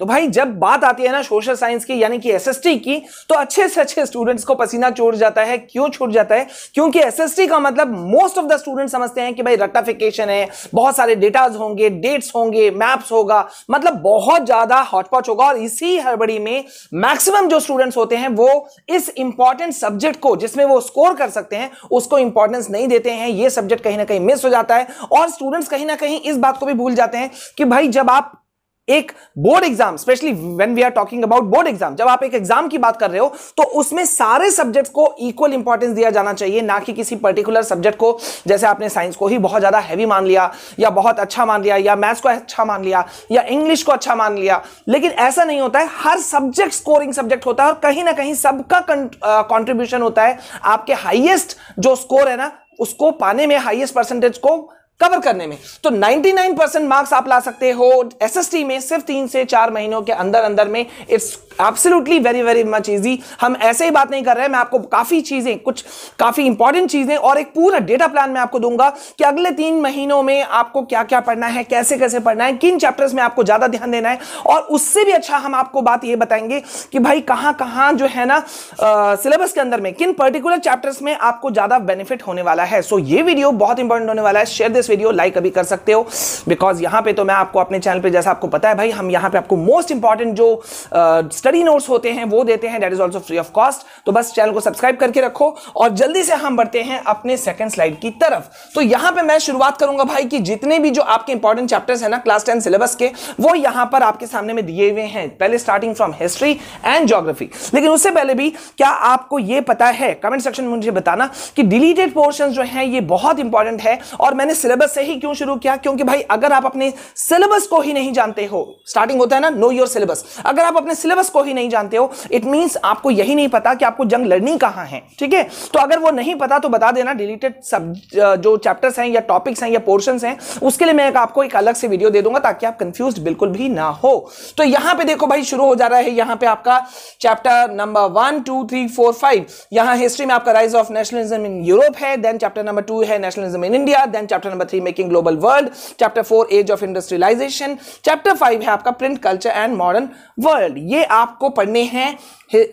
तो भाई जब बात आती है ना सोशल साइंस की यानी कि एसएसटी की तो अच्छे से अच्छे स्टूडेंट्स को पसीना छोड़ जाता है क्यों छूट जाता है क्योंकि एसएसटी का मतलब मोस्ट ऑफ द स्टूडेंट समझते हैं कि भाई रट्टाफिकेशन है बहुत सारे डेटाज होंगे डेट्स होंगे मैप्स होगा मतलब बहुत ज्यादा हॉटपॉच होगा और इसी हड़बड़ी में मैक्सिमम जो स्टूडेंट्स होते हैं वो इस इंपॉर्टेंट सब्जेक्ट को जिसमें वो स्कोर कर सकते हैं उसको इंपॉर्टेंस नहीं देते हैं ये सब्जेक्ट कहीं ना कहीं मिस हो जाता है और स्टूडेंट्स कहीं ना कहीं इस बात को भी भूल जाते हैं कि भाई जब आप एक board exam specially when we are talking about board exam जब आप एक एग्जाम की बात कर रहे हो तो उसमें सारे सब्जेक्ट को इक्वल इंपॉर्टेंस दिया जाना चाहिए ना कि किसी पर्टिकुलर सब्जेक्ट को जैसे आपने साइंस को ही बहुत ज्यादा हैवी मान लिया या बहुत अच्छा मान लिया या मैथ्स को अच्छा मान लिया या इंग्लिश को अच्छा मान लिया लेकिन ऐसा नहीं होता है हर सब्जेक्ट स्कोरिंग सब्जेक्ट होता है और कहीं ना कहीं सबका कॉन्ट्रीब्यूशन होता है आपके हाइएस्ट जो स्कोर है ना उसको पाने में हाइएस्ट परसेंटेज को कवर करने में तो 99 परसेंट मार्क्स आप ला सकते हो एसएसटी में सिर्फ तीन से चार महीनों के अंदर अंदर में it's absolutely very very much easy हम ऐसे ही बात नहीं कर रहे हैं मैं आपको काफी चीजें कुछ काफी इंपॉर्टेंट चीजें और एक पूरा डेटा प्लान मैं आपको दूंगा कि अगले तीन महीनों में आपको क्या क्या पढ़ना है कैसे कैसे पढ़ना है किन चैप्टर्स में आपको ज्यादा ध्यान देना है और उससे भी अच्छा हम आपको बात यह बताएंगे कि भाई कहाँ कहाँ जो है ना सिलेबस के अंदर में किन पर्टिकुलर चैप्टर्स में आपको ज्यादा बेनिफिट होने वाला है सो so, ये वीडियो बहुत इंपॉर्टेंट होने वाला है share this this video like अभी कर सकते हो बिकॉज यहां पे तो मैं आपको अपने चैनल पे जैसा आपको पता है भाई हम यहां पे आपको मोस्ट इंपॉर्टेंट जो स्टडी uh, नोट्स होते हैं वो देते हैं that is also free of cost तो बस चैनल को सब्सक्राइब करके रखो और जल्दी से हम बढ़ते हैं अपने सेकंड स्लाइड की तरफ तो यहां पे मैं शुरुआत करूंगा भाई कि जितने भी जो आपके इंपॉर्टेंट चैप्टर्स है ना क्लास टेन सिलेबस के वो यहां पर आपके सामने में दिए हुए हैं पहले starting from history and geography लेकिन उससे पहले भी क्या आपको यह पता है कमेंट सेक्शन में मुझे बताना कि डिलीटेड पोर्शन जो है ये बहुत इंपॉर्टेंट है और मैंने सिलेबस सिलेबस से ही क्यों शुरू किया क्योंकि भाई अगर आप अपने सिलेबस को ही नहीं जानते हो स्टार्टिंग होता है ना नो योर सिलेबस अगर आप अपने सिलेबस को ही नहीं जानते हो इट मींस आपको यही नहीं पता कि आपको जंग लड़नी कहां है ठीक है तो अगर वो नहीं पता तो बता देना डिलीटेड सब जो चैप्टर्स हैं या टॉपिक्स हैं या पोर्शन हैं उसके लिए मैं आपको एक अलग से वीडियो दे दूंगा ताकि आप कंफ्यूज बिल्कुल भी ना हो तो यहां पर देखो भाई शुरू हो जा रहा है यहां पर आपका chapter number one two three four five यहां हिस्ट्री में आपका rise of nationalism in Europe है देन चैप्टर नंबर टू है nationalism in India then chapter number number three making global world chapter four age of industrialisation chapter five है आपका print culture and modern world ये आपको पढ़ने हैं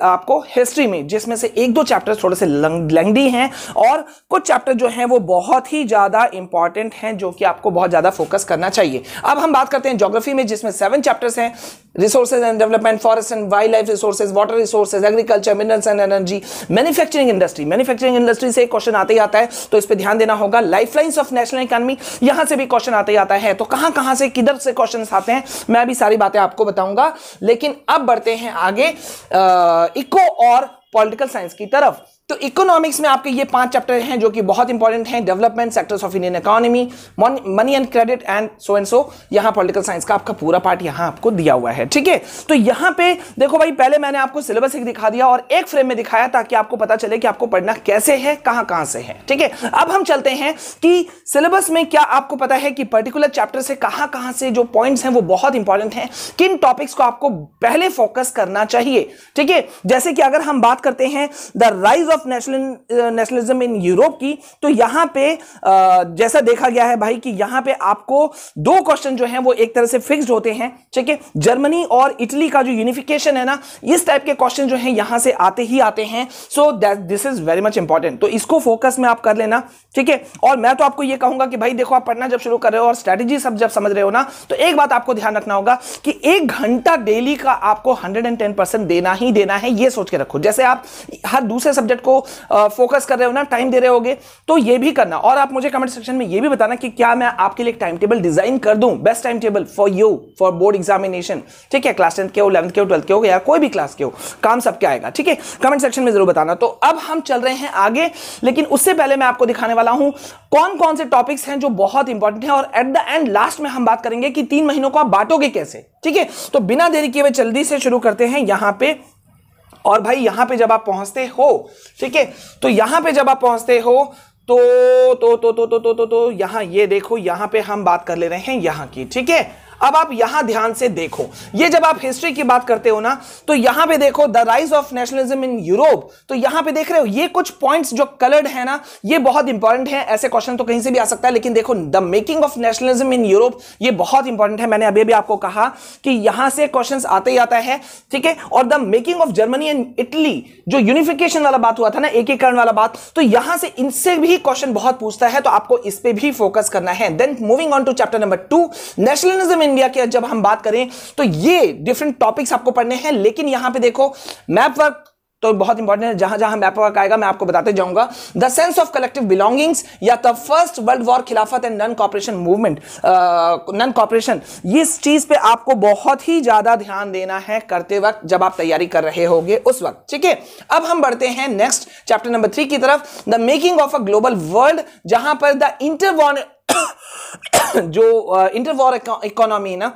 आपको history में जिसमें से एक दो चैप्टर थोड़े से लेंदी हैं और कुछ चैप्टर जो हैं वो बहुत ही ज़्यादा इंपॉर्टेंट हैं जो कि आपको बहुत ज़्यादा फोकस करना चाहिए अब हम बात करते हैं ज्योग्राफी में जिसमें सेवन चैप्टर्स हैं resources and development forest and wild life resources water resources agriculture minerals and energy manufacturing industry manufacturing industry से क्वेश्चन आते ही आता है तो इस पर ध्यान देना होगा लाइफ ऑफ नेशनल इकोनॉमी यहां से भी क्वेश्चन आते आता है तो कहां कहां से किधर से क्वेश्चन आते हैं मैं भी सारी बातें आपको बताऊंगा लेकिन अब बढ़ते हैं आगे इको और पॉलिटिकल साइंस की तरफ तो इकोनॉमिक्स में आपके ये पांच चैप्टर हैं जो कि बहुत इंपॉर्टेंट हैं development sectors of Indian economy money and credit and so and so यहां पॉलिटिकल साइंस का आपका पूरा पार्ट यहां आपको दिया हुआ है ठीक है तो यहां पे देखो भाई पहले मैंने आपको सिलेबस एक दिखा दिया और एक फ्रेम में दिखाया ताकि आपको पता चले कि आपको पढ़ना कैसे है कहां कहां से है ठीक है अब हम चलते हैं कि सिलेबस में क्या आपको पता है कि पर्टिकुलर चैप्टर से कहां कहां से जो पॉइंट हैं वो बहुत इंपॉर्टेंट हैं किन टॉपिक्स को आपको पहले फोकस करना चाहिए ठीक है जैसे कि अगर हम बात करते हैं the rise of of national nationalism in Europe की तो यहां पे uh, जैसा देखा गया है भाई कि यहां पे आपको दो क्वेश्चन जो है वो एक तरह से फिक्स्ड होते हैं ठीक है जर्मनी और इटली का जो यूनिफिकेशन है ना इस टाइप के क्वेश्चन जो है यहां से आते ही आते हैं so that this is very much important तो इसको फोकस में आप कर लेना ठीक है और मैं तो आपको यह कहूंगा कि भाई देखो आप पढ़ना जब शुरू कर रहे हो और स्ट्रेटेजी सब जब समझ रहे हो ना तो एक बात आपको ध्यान रखना होगा कि एक घंटा डेली का आपको हंड्रेड देना ही देना है यह सोच के रखो जैसे आप हर दूसरे सब्जेक्ट को फोकस कर रहे हो ना टाइम दे रहे होगे तो ये भी करना और आप मुझे कमेंट सेक्शन में ये भी बताना कि क्या मैं आपके लिए टाइम टेबल डिजाइन कर दूं best time table for you for board examination ठीक है क्लास टेंथ के हो इलेवंथ के हो ट्वेल्थ के हो या कोई भी क्लास के हो काम सबके आएगा ठीक है कमेंट सेक्शन में जरूर बताना तो अब हम चल रहे हैं आगे लेकिन उससे पहले मैं आपको दिखाने वाला हूं कौन कौन से टॉपिक्स हैं जो बहुत इंपॉर्टेंट है और एट द एंड लास्ट में हम बात करेंगे कि तीन महीनों को आप बांटोगे कैसे ठीक है तो बिना देरी किए हुए जल्दी से शुरू करते हैं यहां पे और भाई यहां पे जब आप पहुंचते हो ठीक है तो यहां पे जब आप पहुंचते हो तो तो तो तो तो तो तो, तो, तो यहां ये देखो यहां पे हम बात कर ले रहे हैं यहां की ठीक है अब आप यहां ध्यान से देखो ये जब आप हिस्ट्री की बात करते हो ना तो यहां पे देखो the rise of nationalism in Europe तो यहां पे देख रहे हो ये कुछ पॉइंट्स जो कलर्ड है ना ये बहुत इंपॉर्टेंट है ऐसे क्वेश्चन तो कहीं से भी आ सकता है लेकिन देखो the making of nationalism in Europe ये बहुत इंपॉर्टेंट है मैंने अभी अभी आपको कहा कि यहां से क्वेश्चन आते ही आता है ठीक है और the making of Germany and Italy जो यूनिफिकेशन वाला बात हुआ था ना एकीकरण वाला बात तो यहां से इनसे भी क्वेश्चन बहुत पूछता है तो आपको इस पर भी फोकस करना है then moving on to chapter number two nationalism in India की जब हम बात करें तो ये डिफरेंट टॉपिक्स आपको पढ़ने हैं लेकिन यहां पे देखो मैप वर्क तो बहुत इंपॉर्टेंट है जहां जहां मैप वर्क आएगा मैं आपको बताते जाऊंगा the sense of collective belongings या the first world war Khilafat and non cooperation movement non cooperation इस चीज पे आपको बहुत ही ज्यादा ध्यान देना है करते वक्त जब आप तैयारी कर रहे होगे उस वक्त ठीक है अब हम बढ़ते हैं नेक्स्ट चैप्टर नंबर थ्री की तरफ the making of a global world जहां पर द इंटर जो इंटरवॉर इकोनॉमी है ना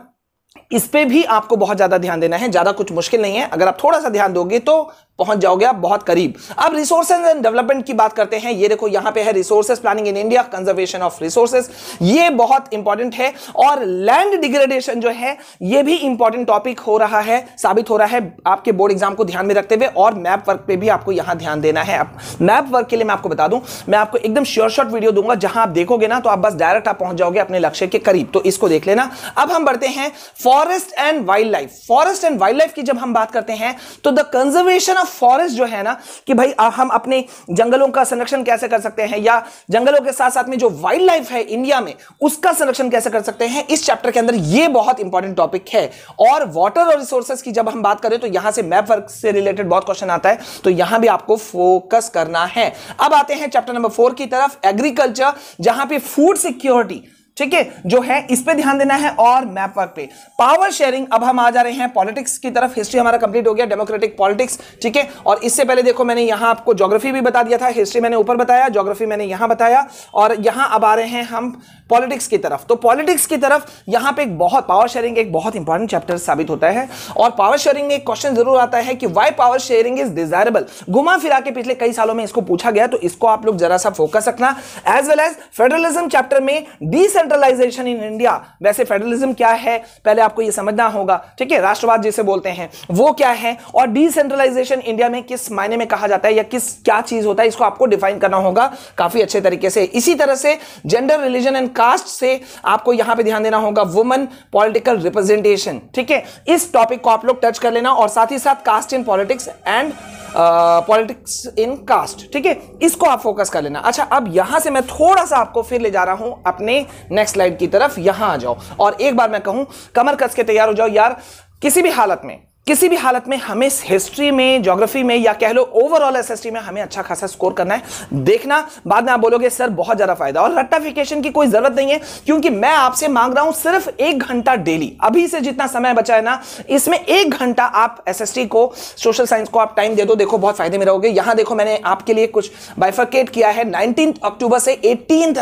इस पे भी आपको बहुत ज़्यादा ध्यान देना है ज़्यादा कुछ मुश्किल नहीं है अगर आप थोड़ा सा ध्यान दोगे तो पहुंच जाओगे आप बहुत करीब अब रिसोर्सेज एंड डेवलपमेंट की बात करते हैं ये देखो यहां पे है resources planning in India conservation of resources ये बहुत इंपॉर्टेंट है और लैंड डिग्रेडेशन जो है ये भी इंपॉर्टेंट टॉपिक हो रहा है साबित हो रहा है आपके बोर्ड एग्जाम को ध्यान में रखते हुए और मैप वर्क पर भी आपको यहां ध्यान देना है आप मैप वर्क के लिए मैं आपको बता दूं मैं आपको एकदम श्योर शॉर्ट वीडियो दूंगा जहां आप देखोगे ना तो आप बस डायरेक्ट आप पहुंच जाओगे अपने लक्ष्य के करीब तो इसको देख लेना अब हम बढ़ते हैं forest and wild life forest and wild life की जब हम बात करते हैं तो द कंजर्वेशन ऑफ फॉरेस्ट जो है ना कि भाई हम अपने जंगलों का संरक्षण कैसे कर सकते हैं या जंगलों के साथ साथ में जो वाइल्ड लाइफ है इंडिया में उसका संरक्षण कैसे कर सकते हैं इस चैप्टर के अंदर ये बहुत इंपॉर्टेंट टॉपिक है और वाटर और रिसोर्सेज की जब हम बात करें तो यहां से मैप वर्क से रिलेटेड बहुत क्वेश्चन आता है तो यहां भी आपको फोकस करना है अब आते हैं चैप्टर नंबर फोर की तरफ एग्रीकल्चर जहां पर फूड सिक्योरिटी ठीक है जो है इस पे ध्यान देना है और मैप वर्क पे पावर शेयरिंग अब हम आ जा रहे हैं पॉलिटिक्स की तरफ हिस्ट्री हमारा कंप्लीट हो गया डेमोक्रेटिक पॉलिटिक्स ठीक है और इससे पहले देखो मैंने यहां आपको ज्योग्राफी भी बता दिया था हिस्ट्री मैंने ऊपर बताया ज्योग्राफी मैंने यहां बताया और यहां अब आ रहे हैं हम पॉलिटिक्स की तरफ तो पॉलिटिक्स की तरफ यहां पर एक बहुत पावर शेयरिंग एक बहुत इंपॉर्टेंट चैप्टर साबित होता है और पावर शेयरिंग में एक क्वेश्चन जरूर आता है कि why power sharing is desirable घुमा फिरा के पिछले कई सालों में इसको पूछा गया तो इसको आप लोग जरा सा फोकस रखना as well as federalism chapter में डिसेंट डिसेंट्रलाइजेशन इन इंडिया वैसे फेडरलिज्म क्या है पहले आपको यह समझना होगा ठीक है राष्ट्रवाद जिसे बोलते हैं वो क्या है और डिसेंट्रलाइजेशन इंडिया में किस मायने में कहा जाता है या किस क्या चीज होता है इसको आपको डिफाइन करना होगा काफी अच्छे तरीके से इसी तरह से जेंडर रिलीजन एंड कास्ट से आपको यहां पर ध्यान देना होगा वुमन पॉलिटिकल रिप्रेजेंटेशन ठीक है इस टॉपिक को आप लोग टच कर लेना और साथ ही साथ caste in politics and politics in caste ठीक है इसको आप फोकस कर लेना अच्छा अब यहां से मैं थोड़ा सा आपको फिर ले जा रहा हूं अपने नेक्स्ट स्लाइड की तरफ यहां आ जाओ और एक बार मैं कहूं कमर कस के तैयार हो जाओ यार किसी भी हालत में किसी भी हालत में हमें हिस्ट्री में ज्योग्राफी में या कह लो ओवरऑल एसएसटी में हमें अच्छा खासा स्कोर करना है देखना बाद में आप बोलोगे सर बहुत ज्यादा फायदा और रट्टाफिकेशन की कोई जरूरत नहीं है क्योंकि मैं आपसे मांग रहा हूं सिर्फ एक घंटा डेली अभी से जितना समय बचा है ना इसमें एक घंटा आप एस को सोशल साइंस को आप टाइम दे दो देखो बहुत फायदे में रहोगे यहां देखो मैंने आपके लिए कुछ बाइफर्केट किया है नाइनटीन अक्टूबर से एटीन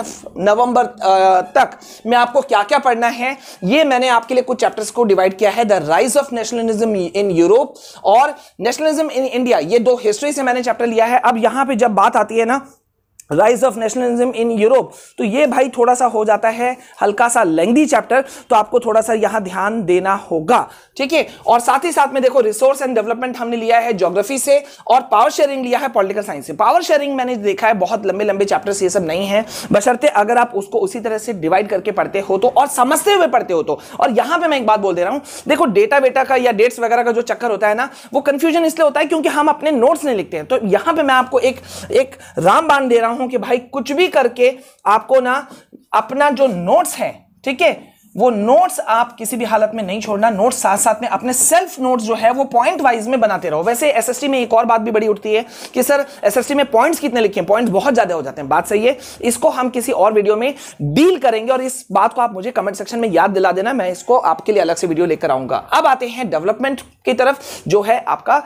नवंबर तक में आपको क्या क्या पढ़ना है ये मैंने आपके लिए कुछ चैप्टर्स को डिवाइड किया है the rise of nationalism in Europe और नेशनलिज्म इन इंडिया ये दो हिस्ट्री से मैंने चैप्टर लिया है अब यहां पे जब बात आती है ना rise of nationalism in Europe तो ये भाई थोड़ा सा हो जाता है हल्का सा लेंदी चैप्टर तो आपको थोड़ा सा यहां ध्यान देना होगा ठीक है और साथ ही साथ में देखो रिसोर्स एंड डेवलपमेंट हमने लिया है ज्योग्राफी से और पावर शेयरिंग लिया है पॉलिटिकल साइंस से पावर शेयरिंग मैंने देखा है बहुत लंबे लंबे चैप्टर्स ये सब नहीं है बशर्ते अगर आप उसको उसी तरह से डिवाइड करके पढ़ते हो तो और समझते हुए पढ़ते हो तो और यहां पर मैं एक बात बोल दे रहा हूं देखो डेटा वेटा का या डेट्स वगैरह का जो चक्कर होता है ना वो कंफ्यूजन इसलिए होता है क्योंकि हम अपने नोट्स नहीं लिखते हैं तो यहां पर मैं आपको एक रामबान दे रहा हूं हूं कि भाई कुछ भी करके आपको ना अपना जो नोट्स है ठीक है वो नोट्स आप किसी भी हालत में नहीं छोड़ना नोट्स साथ साथ में अपने सेल्फ नोट्स जो है वो पॉइंट वाइज में बनाते रहो वैसे एसएसटी में एक और बात भी बड़ी उठती है कि सर एसएसटी में पॉइंट्स कितने लिखे हैं पॉइंट्स बहुत ज्यादा हो जाते हैं बात सही है इसको हम किसी और वीडियो में डील करेंगे और इस बात को आप मुझे कमेंट सेक्शन में याद दिला देना मैं इसको आपके लिए अलग से वीडियो लेकर आऊंगा अब आते हैं डेवलपमेंट की तरफ जो है आपका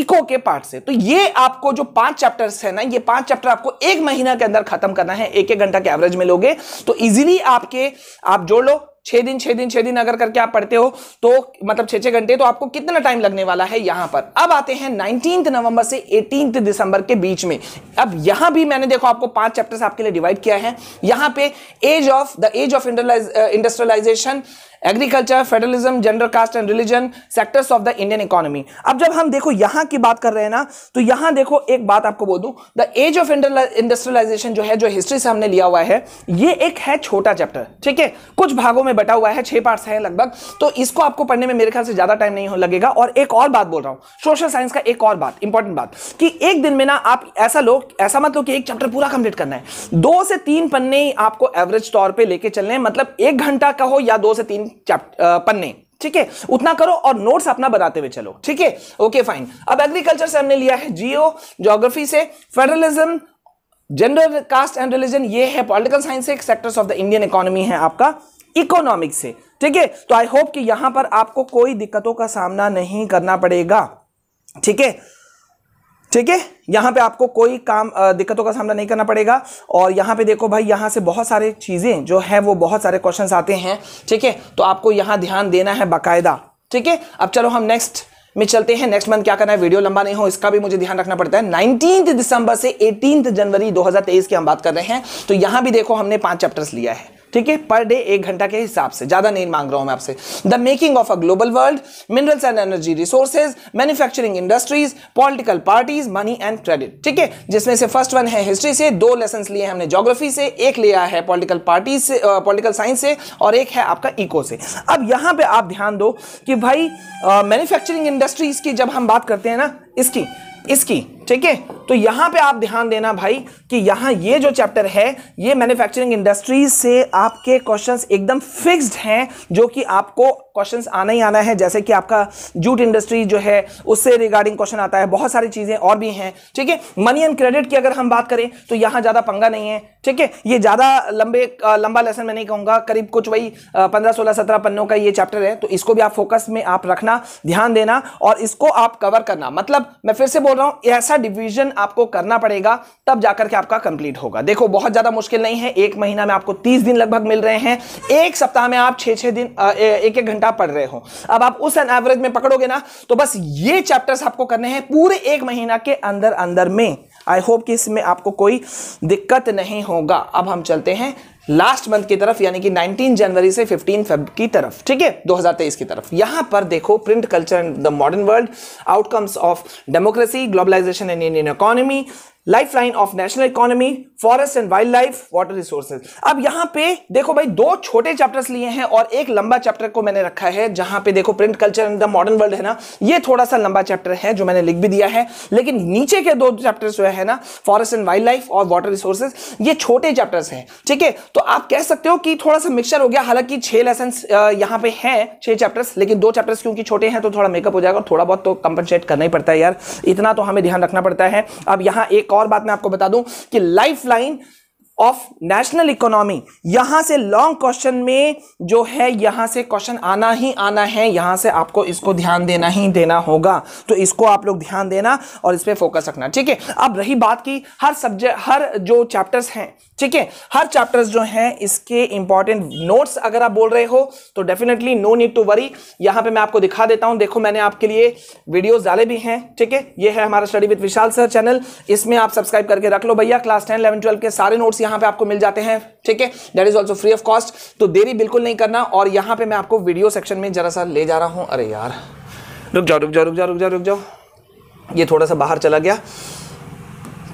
इको के पार्ट से तो ये आपको जो पांच चैप्टर्स है ना ये पांच चैप्टर आपको एक महीना के अंदर खत्म करना है एक एक घंटा के एवरेज में लोगे तो इजिली आपके आप जोड़ छह दिन छह दिन छह दिन अगर करके आप पढ़ते हो तो मतलब छह छह घंटे तो आपको कितना टाइम लगने वाला है यहां पर अब आते हैं नाइनटीन नवंबर से एटीन दिसंबर के बीच में अब यहां भी मैंने देखो आपको पांच चैप्टर्स आपके लिए डिवाइड किया है यहां पे age of the age of industrialisation agriculture federalism gender caste and religion sectors of the Indian economy अब जब हम देखो यहां की बात कर रहे हैं ना तो यहां देखो एक बात आपको बोल दूं द एज ऑफ इंडस्ट्रियलाइजेशन जो है जो हिस्ट्री से हमने लिया हुआ है ये एक है छोटा चैप्टर ठीक है कुछ भागों में बटा हुआ है छह पार्ट्स है लगभग तो इसको आपको पढ़ने में मेरे ख्याल से ज्यादा टाइम नहीं लगेगा और एक और बात बोल रहा हूं सोशल साइंस का एक और बात इंपॉर्टेंट बात कि एक दिन में ना आप ऐसा लोग ऐसा मत लो कि एक चैप्टर पूरा कंप्लीट करना है दो से तीन पन्ने आपको एवरेज तौर पर लेके चलने मतलब एक घंटा का हो या दो से तीन Uh, पन्ने ठीक है उतना करो और नोट्स अपना बनाते हुए चलो ठीक है ओके फाइन अब एग्रीकल्चर से हमने लिया है जियो ज्योग्राफी से federalism gender caste and religion ये है पॉलिटिकल साइंस से sectors of the Indian economy है आपका इकोनॉमिक से ठीक है तो आई होप कि यहां पर आपको कोई दिक्कतों का सामना नहीं करना पड़ेगा ठीक है ठीक है यहाँ पे आपको कोई काम दिक्कतों का सामना नहीं करना पड़ेगा और यहाँ पे देखो भाई यहाँ से बहुत सारे चीज़ें जो है वो बहुत सारे क्वेश्चंस आते हैं ठीक है तो आपको यहाँ ध्यान देना है बाकायदा ठीक है अब चलो हम नेक्स्ट में चलते हैं नेक्स्ट मंथ क्या करना है वीडियो लंबा नहीं हो इसका भी मुझे ध्यान रखना पड़ता है नाइनटीन दिसंबर से एटीन जनवरी 2023 की हम बात कर रहे हैं तो यहां भी देखो हमने पांच चैप्टर्स लिया है ठीक है पर डे एक घंटा के हिसाब से ज्यादा नहीं मांग रहा हूं मैं आपसे the making of a global world minerals and energy resources manufacturing industries political parties money and credit ठीक है जिसमें से फर्स्ट वन है हिस्ट्री से दो लेसन लिए हमने जोग्राफी से एक लिया है पॉलिटिकल पार्टीज से पॉलिटिकल साइंस से और एक है आपका इको से अब यहां पर आप ध्यान दो कि भाई मैन्युफैक्चरिंग इंडस्ट्रीज की जब हम बात करते हैं ना इसकी इसकी ठीक है तो यहां पे आप ध्यान देना भाई कि यहां ये जो चैप्टर है ये मैन्युफैक्चरिंग इंडस्ट्रीज से आपके क्वेश्चंस एकदम फिक्स्ड हैं जो कि आपको क्वेश्चंस आना ही आना है जैसे कि आपका जूट इंडस्ट्री जो है उससे रिगार्डिंग क्वेश्चन आता है बहुत सारी चीज़ें और भी हैं ठीक है मनी एंड क्रेडिट की अगर हम बात करें तो यहां ज़्यादा पंगा नहीं है ठीक है ये ज़्यादा लंबे लंबा लेसन मैं नहीं कहूंगा करीब कुछ वही पंद्रह सोलह सत्रह पन्नों का ये चैप्टर है तो इसको भी आप फोकस में आप रखना ध्यान देना और इसको आप कवर करना मतलब मैं फिर से बोल रहा हूं ऐसा डिविजन आपको करना पड़ेगा तब जाकर के आपका कंप्लीट होगा देखो बहुत ज़्यादा मुश्किल नहीं है एक महीना में आपको तीस दिन लगभग मिल रहे हैं एक सप्ताह में आप छह छह दिन एक एक घंटा घंटा पढ़ रहे हो अब आप उस एन एवरेज में पकड़ोगे ना तो बस ये चैप्टर्स आपको करने हैं पूरे एक महीना के अंदर अंदर में आई होप कि इसमें आपको कोई दिक्कत नहीं होगा अब हम चलते हैं लास्ट मंथ की तरफ यानी कि 19 जनवरी से 15 फेब की तरफ ठीक है 2023 की तरफ यहां पर देखो print culture and the modern world outcomes of democracy globalisation and Indian economy lifeline of national economy forest and wild wildlife water resources अब यहां पे देखो भाई दो छोटे चैप्टर्स लिए हैं और एक लंबा चैप्टर को मैंने रखा है जहां पे देखो print culture in the modern world है ना ये थोड़ा सा लंबा चैप्टर है जो मैंने लिख भी दिया है लेकिन नीचे के दो चैप्टर्स जो है ना फॉरेस्ट एंड वाइल्ड लाइफ और वाटर रिसोर्सेज ये छोटे चैप्टर्स हैं ठीक है तो आप कह सकते हो कि थोड़ा सा मिक्सचर हो गया हालांकि छह लेसन यहाँ पे हैं छह चैप्टर्स लेकिन दो चैप्टर्स क्योंकि छोटे हैं तो थोड़ा मेकअप हो जाएगा और थोड़ा बहुत तो कंपनसेट करना ही पड़ता है यार इतना तो हमें ध्यान रखना पड़ता है अब यहाँ एक और बात मैं आपको बता दूं कि lifeline of national economy यहां से लॉन्ग क्वेश्चन में जो है यहां से क्वेश्चन आना ही आना है यहां से आपको इसको ध्यान देना ही देना होगा तो इसको आप लोग ध्यान देना और इस पर फोकस रखना ठीक है अब रही बात की हर सब्जेक्ट हर जो चैप्टर्स हैं ठीक है हर चैप्टर्स जो हैं इसके इंपॉर्टेंट नोट्स अगर आप बोल रहे हो तो definitely no need to worry यहां पर मैं आपको दिखा देता हूं देखो मैंने आपके लिए वीडियो डाले भी हैं ठीक है ये है हमारा study with Vishal sir channel इसमें आप सब्सक्राइब करके रख लो भैया क्लास टेन इलेवन ट्वेल्व के सारे नोट्स यहां पे आपको मिल जाते हैं ठीक है that is also free of cost तो देरी बिल्कुल नहीं करना और यहां पे मैं आपको वीडियो सेक्शन में जरा सा ले जा रहा हूं अरे यार रुक जाओ रुक जाओ रुक जाओ रुक जाओ रुक जाओ ये थोड़ा सा बाहर चला गया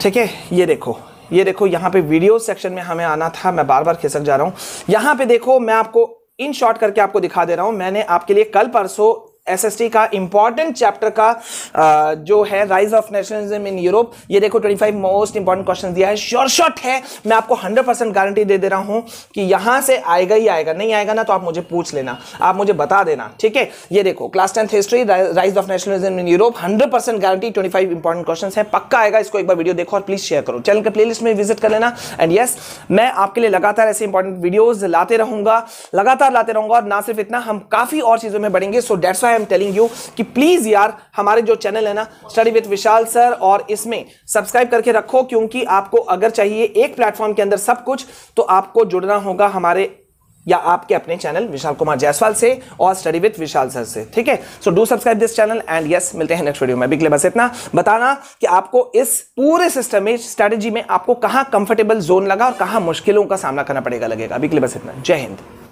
ठीक है ये देखो ये देखो यहां पर वीडियो सेक्शन में हमें आना था मैं बार बार खिसक जा रहा हूं यहां पर देखो मैं आपको इन शॉर्ट करके आपको दिखा दे रहा हूं मैंने आपके लिए कल परसों एसएसटी का इंपॉर्टेंट चैप्टर का आ, uh, जो है rise of nationalism in Europe ये देखो 25 मोस्ट इंपॉर्टेंट क्वेश्चन दिया है श्योर शॉट है मैं आपको 100 परसेंट गारंटी दे दे रहा हूं कि यहां से आएगा ही आएगा नहीं आएगा ना तो आप मुझे पूछ लेना आप मुझे बता देना ठीक है ये देखो class tenth history rise of nationalism in Europe hundred percent guarantee twenty five important question है पक्का आएगा इसको एक बार वीडियो देखो और प्लीज शेयर करो चैनल के प्ले में विजिट कर लेना एंड यस मैं आपके लिए लगातार ऐसे इंपॉर्टेंट वीडियोज लाते रहूंगा लगातार लाते रहूंगा और ना सिर्फ इतना हम काफी और चीजों में बढ़ेंगे so that's why I am telling you कि प्लीज़ यार हमारे जो चैनल है ना स्टडी विद विशाल सर और इसमें सब्सक्राइब करके रखो क्योंकि आपको अगर चाहिए एक प्लेटफॉर्म के अंदर सब कुछ तो आपको जुड़ना होगा हमारे या आपके अपने चैनल विशाल कुमार जायसवाल से और स्टडी विद विशाल सर से ठीक है so do subscribe this channel and yes मिलते हैं नेक्स्ट वीडियो में बिकले बस इतना बताना कि आपको इस पूरे सिस्टम में स्ट्रेटेजी में आपको कहां कंफर्टेबल जोन लगा और कहां मुश्किलों का सामना करना पड़ेगा लगेगा बिकले बस इतना जय हिंद